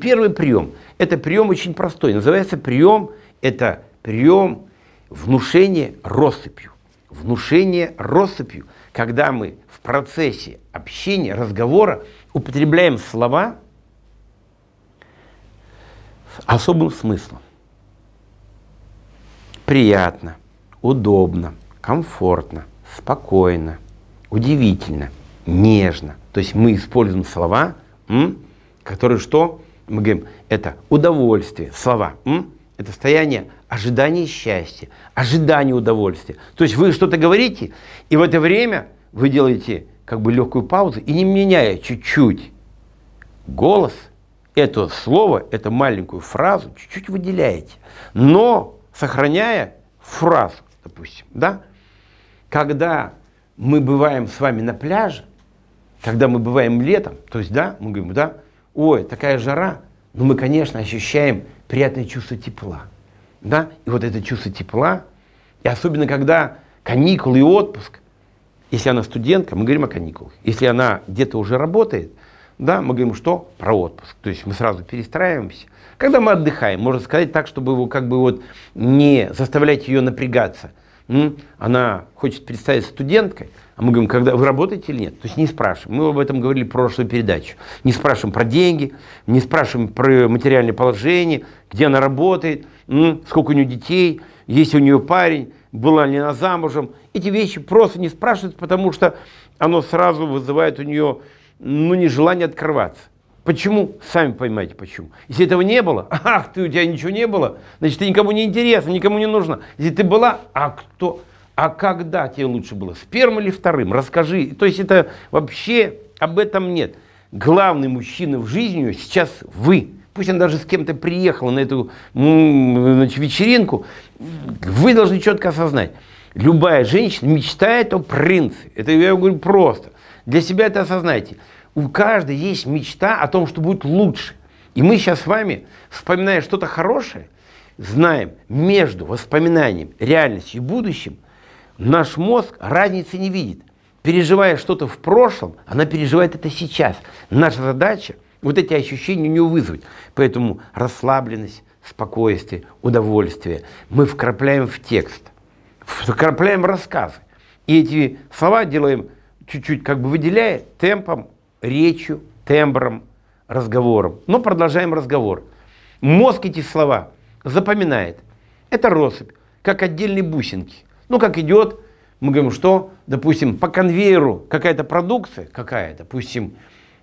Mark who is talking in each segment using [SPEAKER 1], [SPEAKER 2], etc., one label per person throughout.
[SPEAKER 1] Первый прием. Это прием очень простой. Называется прием, это прием внушения россыпью. Внушение россыпью, когда мы в процессе общения, разговора употребляем слова с особым смыслом. Приятно, удобно, комфортно, спокойно, удивительно – нежно. То есть мы используем слова, которые что? Мы говорим, это удовольствие, слова. это состояние ожидания счастья, ожидания удовольствия. То есть вы что-то говорите, и в это время вы делаете как бы легкую паузу и не меняя чуть-чуть голос, это слово, эту маленькую фразу чуть-чуть выделяете, но сохраняя фразу, допустим, да? Когда мы бываем с вами на пляже, когда мы бываем летом, то есть, да, мы говорим, да, ой, такая жара, но мы, конечно, ощущаем приятное чувство тепла. Да? И вот это чувство тепла, и особенно когда каникулы и отпуск, если она студентка, мы говорим о каникулах. Если она где-то уже работает, да, мы говорим, что про отпуск. То есть мы сразу перестраиваемся. Когда мы отдыхаем, можно сказать так, чтобы его как бы вот не заставлять ее напрягаться – она хочет представить студенткой, а мы говорим, когда вы работаете или нет? То есть не спрашиваем. Мы об этом говорили в прошлую передачу. Не спрашиваем про деньги, не спрашиваем про материальное положение, где она работает, сколько у нее детей, есть у нее парень, была ли она замужем. Эти вещи просто не спрашивают, потому что оно сразу вызывает у нее ну, нежелание открываться. Почему? Сами поймайте, почему. Если этого не было, ах, ты, у тебя ничего не было, значит, ты никому не интересна, никому не нужна. Если ты была, а кто, а когда тебе лучше было, с первым или вторым, расскажи. То есть это вообще об этом нет. Главный мужчина в жизни сейчас вы. Пусть он даже с кем-то приехал на эту ну, значит, вечеринку, вы должны четко осознать. Любая женщина мечтает о принце. Это я говорю просто. Для себя это осознайте у каждой есть мечта о том, что будет лучше. И мы сейчас с вами, вспоминая что-то хорошее, знаем, между воспоминанием, реальностью и будущим наш мозг разницы не видит. Переживая что-то в прошлом, она переживает это сейчас. Наша задача вот эти ощущения у нее вызвать. Поэтому расслабленность, спокойствие, удовольствие мы вкрапляем в текст, вкрапляем рассказы. И эти слова делаем чуть-чуть как бы выделяя темпом речью, тембром, разговором. Но ну, продолжаем разговор. Мозг эти слова запоминает. Это россыпь, как отдельные бусинки. Ну, как идет, мы говорим, что, допустим, по конвейеру какая-то продукция, какая, допустим,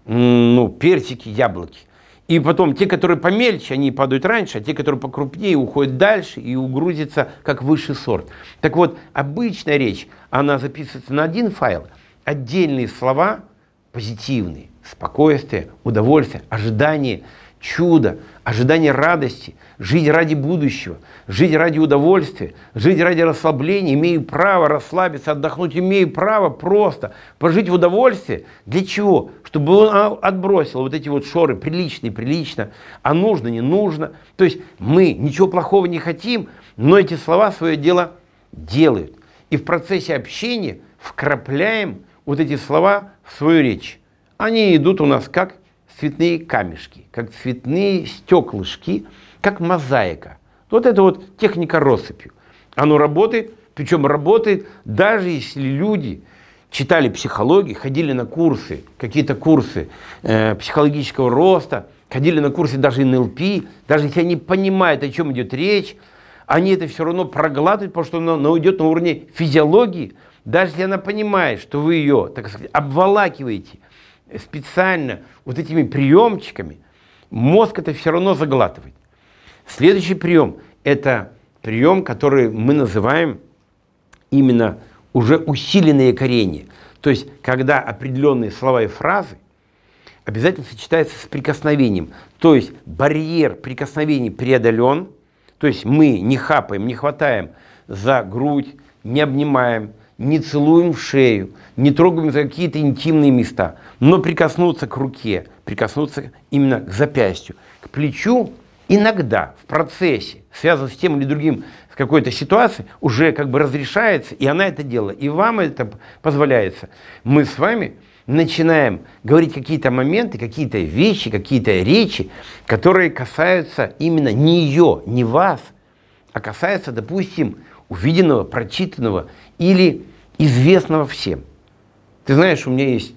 [SPEAKER 1] ну, персики, яблоки. И потом те, которые помельче, они падают раньше, а те, которые покрупнее, уходят дальше и угрузятся как высший сорт. Так вот, обычная речь, она записывается на один файл, отдельные слова – позитивный, спокойствие, удовольствие, ожидание чуда, ожидание радости, жить ради будущего, жить ради удовольствия, жить ради расслабления, имею право расслабиться, отдохнуть, имею право просто пожить в удовольствии. Для чего? Чтобы он а, отбросил вот эти вот шоры, прилично, и прилично, а нужно, не нужно. То есть мы ничего плохого не хотим, но эти слова свое дело делают. И в процессе общения вкрапляем вот эти слова в свою речь. Они идут у нас как цветные камешки, как цветные стеклышки, как мозаика. Вот это вот техника россыпью. Оно работает, причем работает даже если люди читали психологию, ходили на курсы, какие-то курсы э, психологического роста, ходили на курсы даже НЛП, даже если они понимают, о чем идет речь, они это все равно проглатывают, потому что оно, оно идет на уровне физиологии, даже если она понимает, что вы ее, так сказать, обволакиваете специально вот этими приемчиками, мозг это все равно заглатывает. Следующий прием – это прием, который мы называем именно уже усиленное корение. То есть, когда определенные слова и фразы обязательно сочетаются с прикосновением. То есть, барьер прикосновений преодолен, то есть мы не хапаем, не хватаем за грудь, не обнимаем, не целуем в шею, не трогаем за какие-то интимные места, но прикоснуться к руке, прикоснуться именно к запястью, к плечу иногда в процессе, связанном с тем или другим, с какой-то ситуацией, уже как бы разрешается, и она это делала, и вам это позволяется. Мы с вами начинаем говорить какие-то моменты, какие-то вещи, какие-то речи, которые касаются именно не ее, не вас, а касаются, допустим, увиденного, прочитанного или известного всем. Ты знаешь, у меня есть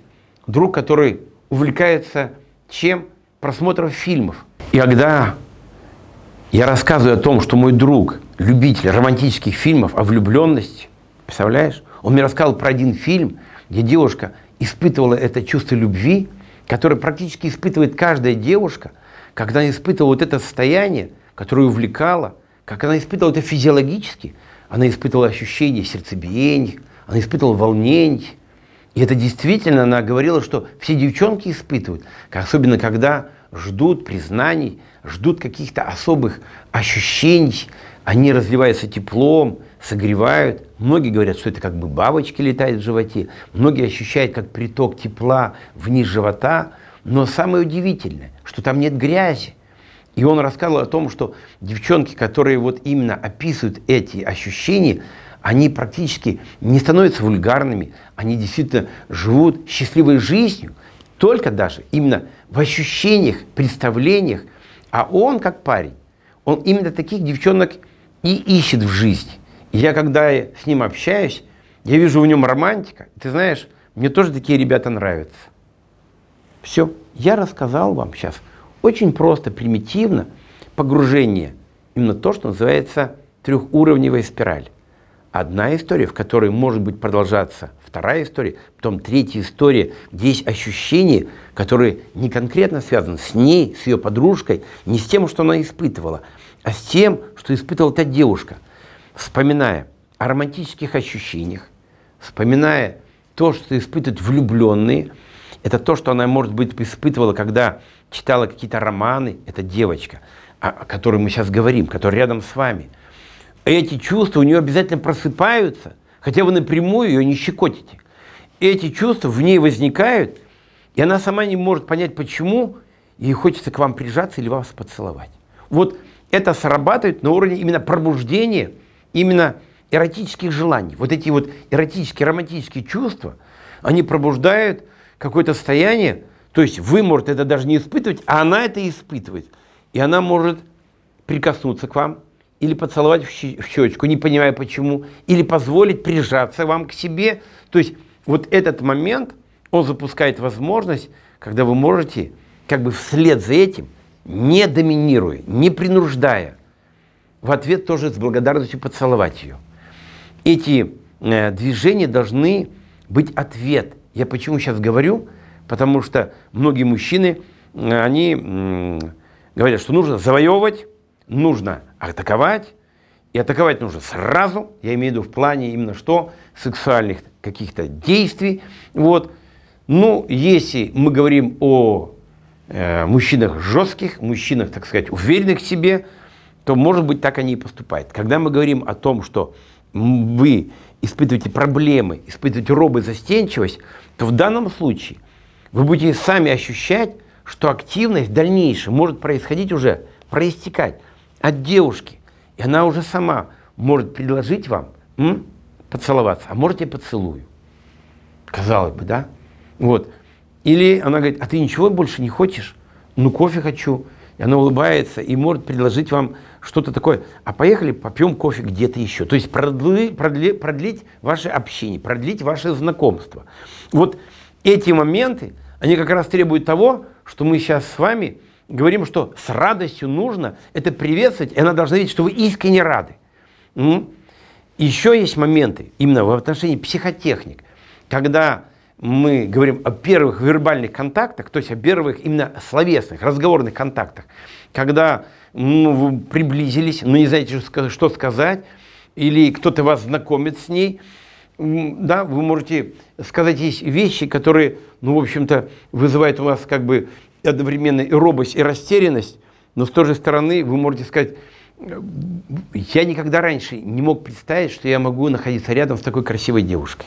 [SPEAKER 1] друг, который увлекается чем? Просмотром фильмов. И когда я рассказываю о том, что мой друг, любитель романтических фильмов о влюбленности, представляешь, он мне рассказал про один фильм, где девушка испытывала это чувство любви, которое практически испытывает каждая девушка, когда она испытывала вот это состояние, которое увлекало, как она испытывала это физиологически, она испытывала ощущение сердцебиения, она испытывала волнение. И это действительно, она говорила, что все девчонки испытывают, особенно когда ждут признаний, ждут каких-то особых ощущений, они разливаются теплом, согревают. Многие говорят, что это как бы бабочки летают в животе, многие ощущают как приток тепла вниз живота, но самое удивительное, что там нет грязи. И он рассказывал о том, что девчонки, которые вот именно описывают эти ощущения, они практически не становятся вульгарными, они действительно живут счастливой жизнью, только даже именно в ощущениях, представлениях. А он, как парень, он именно таких девчонок и ищет в жизни. И я, когда с ним общаюсь, я вижу в нем романтика. Ты знаешь, мне тоже такие ребята нравятся. Все, я рассказал вам сейчас очень просто, примитивно погружение, именно то, что называется трехуровневая спираль одна история, в которой может быть продолжаться вторая история, потом третья история, где есть ощущения, которые не конкретно связаны с ней, с ее подружкой, не с тем, что она испытывала, а с тем, что испытывала та девушка. Вспоминая о романтических ощущениях, вспоминая то, что испытывают влюбленные, это то, что она, может быть, испытывала, когда читала какие-то романы, это девочка, о которой мы сейчас говорим, которая рядом с вами – эти чувства у нее обязательно просыпаются, хотя вы напрямую ее не щекотите. Эти чувства в ней возникают, и она сама не может понять, почему ей хочется к вам прижаться или вас поцеловать. Вот это срабатывает на уровне именно пробуждения, именно эротических желаний. Вот эти вот эротические, романтические чувства, они пробуждают какое-то состояние, то есть вы, может, это даже не испытывать, а она это испытывает. И она может прикоснуться к вам, или поцеловать в щечку, не понимая почему, или позволить прижаться вам к себе. То есть вот этот момент, он запускает возможность, когда вы можете как бы вслед за этим, не доминируя, не принуждая, в ответ тоже с благодарностью поцеловать ее. Эти э, движения должны быть ответ. Я почему сейчас говорю? Потому что многие мужчины, э, они э, говорят, что нужно завоевывать, нужно атаковать. И атаковать нужно сразу, я имею в виду в плане именно что, сексуальных каких-то действий. Вот. Ну, если мы говорим о э, мужчинах жестких, мужчинах, так сказать, уверенных в себе, то, может быть, так они и поступают. Когда мы говорим о том, что вы испытываете проблемы, испытываете робы застенчивость, то в данном случае вы будете сами ощущать, что активность в дальнейшем может происходить уже, проистекать от девушки. И она уже сама может предложить вам м, поцеловаться, а может я поцелую. Казалось бы, да? Вот. Или она говорит, а ты ничего больше не хочешь? Ну, кофе хочу. И она улыбается и может предложить вам что-то такое. А поехали, попьем кофе где-то еще. То есть продли, продли, продлить ваше общение, продлить ваше знакомство. Вот эти моменты, они как раз требуют того, что мы сейчас с вами говорим, что с радостью нужно это приветствовать, и она должна видеть, что вы искренне рады. Еще есть моменты, именно в отношении психотехник, когда мы говорим о первых вербальных контактах, то есть о первых именно словесных, разговорных контактах, когда ну, вы приблизились, но не знаете, что сказать, или кто-то вас знакомит с ней, да, вы можете сказать, есть вещи, которые, ну, в общем-то, вызывают у вас как бы одновременно и робость, и растерянность, но с той же стороны вы можете сказать, я никогда раньше не мог представить, что я могу находиться рядом с такой красивой девушкой.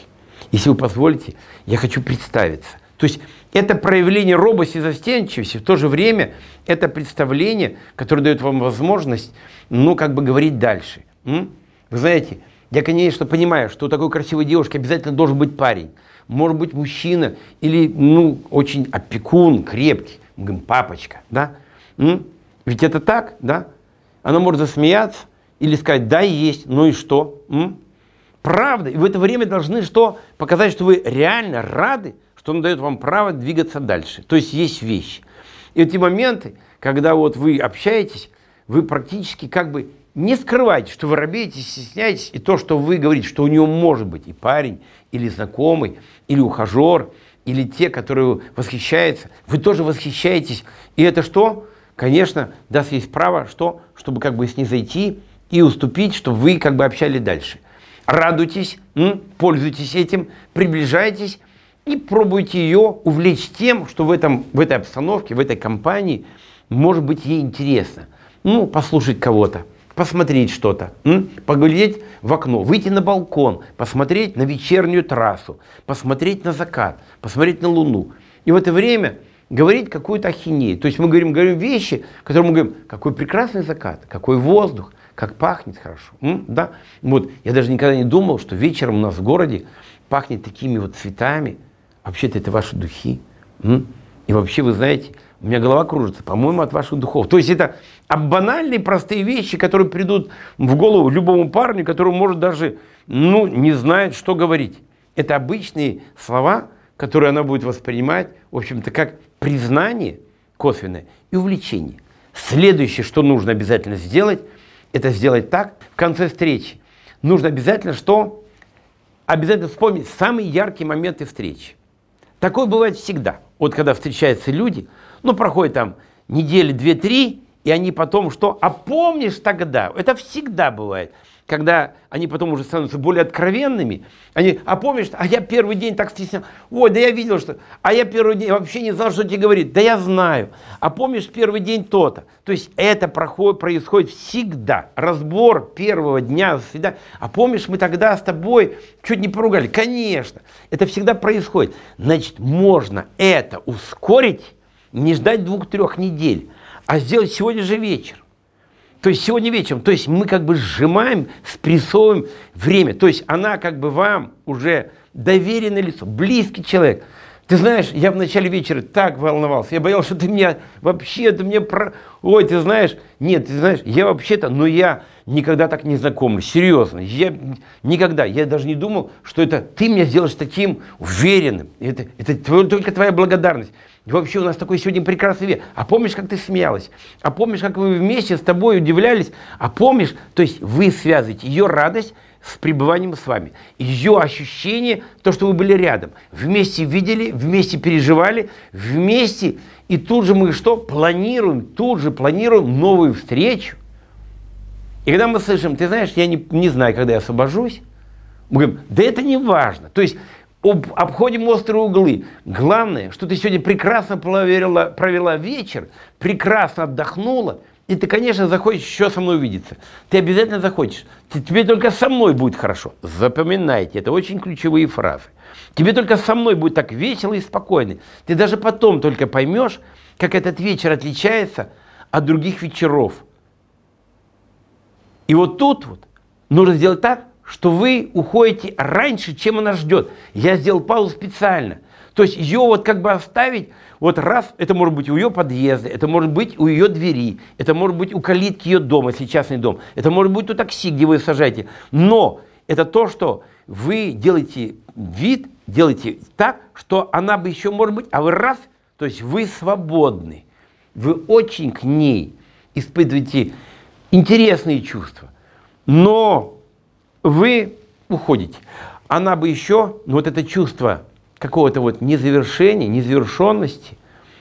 [SPEAKER 1] Если вы позволите, я хочу представиться. То есть это проявление робости и застенчивости, в то же время это представление, которое дает вам возможность, ну, как бы говорить дальше. М? Вы знаете, я, конечно, понимаю, что у такой красивой девушки обязательно должен быть парень. Может быть, мужчина или, ну, очень опекун, крепкий. Мы говорим, папочка, да? М? Ведь это так, да? Она может засмеяться или сказать, да, есть, ну и что? М? Правда. И в это время должны что? Показать, что вы реально рады, что он дает вам право двигаться дальше. То есть есть вещи. Эти моменты, когда вот вы общаетесь, вы практически как бы не скрывайте, что вы робеетесь, стесняетесь, и то, что вы говорите, что у него может быть и парень, или знакомый, или ухажер, или те, которые восхищаются, вы тоже восхищаетесь. И это что? Конечно, даст есть право, что? Чтобы как бы снизойти и уступить, чтобы вы как бы общали дальше. Радуйтесь, пользуйтесь этим, приближайтесь и пробуйте ее увлечь тем, что в, этом, в этой обстановке, в этой компании может быть ей интересно. Ну, послушать кого-то, посмотреть что-то, поглядеть в окно, выйти на балкон, посмотреть на вечернюю трассу, посмотреть на закат, посмотреть на луну. И в это время говорить какую-то ахинею. То есть мы говорим, говорим вещи, которые мы говорим, какой прекрасный закат, какой воздух, как пахнет хорошо. Да? Вот. Я даже никогда не думал, что вечером у нас в городе пахнет такими вот цветами. Вообще-то это ваши духи. И вообще, вы знаете, у меня голова кружится, по-моему, от ваших духов. То есть это банальные, простые вещи, которые придут в голову любому парню, который может даже, ну, не знает, что говорить. Это обычные слова, которые она будет воспринимать, в общем-то, как признание косвенное и увлечение. Следующее, что нужно обязательно сделать, это сделать так, в конце встречи. Нужно обязательно что? Обязательно вспомнить самые яркие моменты встречи. Такое бывает всегда – вот когда встречаются люди, ну, проходит там недели две-три, и они потом что? А помнишь тогда? Это всегда бывает когда они потом уже становятся более откровенными, они, а помнишь, а я первый день так стеснял, ой, да я видел, что, а я первый день вообще не знал, что тебе говорит, да я знаю, а помнишь первый день то-то. То есть это проходит, происходит всегда, разбор первого дня всегда, а помнишь, мы тогда с тобой чуть не поругали, конечно, это всегда происходит. Значит, можно это ускорить, не ждать двух-трех недель, а сделать сегодня же вечер. То есть сегодня вечером. То есть мы как бы сжимаем, спрессовываем время. То есть она как бы вам уже доверенное лицо, близкий человек – ты знаешь, я в начале вечера так волновался. Я боялся, что ты меня вообще, ты мне про... Ой, ты знаешь, нет, ты знаешь, я вообще-то, но я никогда так не знакомлюсь, серьезно. Я никогда, я даже не думал, что это ты меня сделаешь таким уверенным. Это, это твой, только твоя благодарность. И вообще у нас такой сегодня прекрасный век. А помнишь, как ты смеялась? А помнишь, как вы вместе с тобой удивлялись? А помнишь, то есть вы связываете ее радость с пребыванием с вами. Ее ощущение, то, что вы были рядом. Вместе видели, вместе переживали, вместе. И тут же мы что? Планируем, тут же планируем новую встречу. И когда мы слышим, ты знаешь, я не, не знаю, когда я освобожусь, мы говорим, да это не важно. То есть об, обходим острые углы. Главное, что ты сегодня прекрасно провела, провела вечер, прекрасно отдохнула – и ты, конечно, захочешь еще со мной увидеться. Ты обязательно захочешь. Тебе только со мной будет хорошо. Запоминайте, это очень ключевые фразы. Тебе только со мной будет так весело и спокойно. Ты даже потом только поймешь, как этот вечер отличается от других вечеров. И вот тут вот нужно сделать так, что вы уходите раньше, чем она ждет. Я сделал паузу специально, то есть ее вот как бы оставить, вот раз, это может быть у ее подъезда, это может быть у ее двери, это может быть у калитки ее дома, если частный дом, это может быть у такси, где вы сажаете. Но это то, что вы делаете вид, делаете так, что она бы еще может быть, а вы раз, то есть вы свободны. Вы очень к ней испытываете интересные чувства, но вы уходите. Она бы еще, ну вот это чувство какого-то вот незавершения, незавершенности,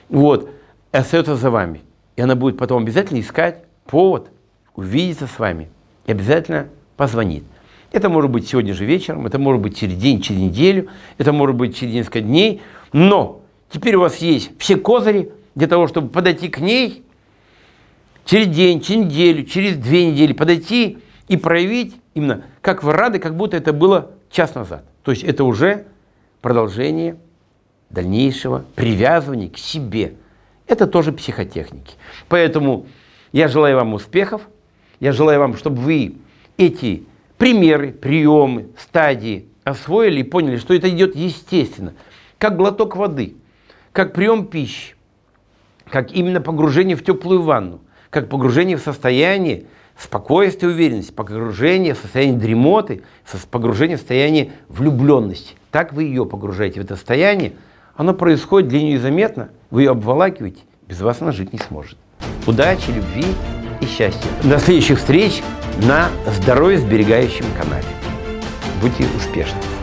[SPEAKER 1] вот, остается за вами. И она будет потом обязательно искать повод увидеться с вами и обязательно позвонит. Это может быть сегодня же вечером, это может быть через день, через неделю, это может быть через несколько дней, но теперь у вас есть все козыри для того, чтобы подойти к ней через день, через неделю, через две недели, подойти и проявить именно, как вы рады, как будто это было час назад. То есть это уже продолжение дальнейшего привязывания к себе. Это тоже психотехники. Поэтому я желаю вам успехов, я желаю вам, чтобы вы эти примеры, приемы, стадии освоили и поняли, что это идет естественно, как глоток воды, как прием пищи, как именно погружение в теплую ванну, как погружение в состояние, спокойствие, уверенность, погружение в состояние дремоты, погружение в состояние влюбленности. Так вы ее погружаете в это состояние, оно происходит для нее заметно, вы ее обволакиваете, без вас она жить не сможет. Удачи, любви и счастья. До следующих встреч на Здоровье сберегающем канале. Будьте успешны!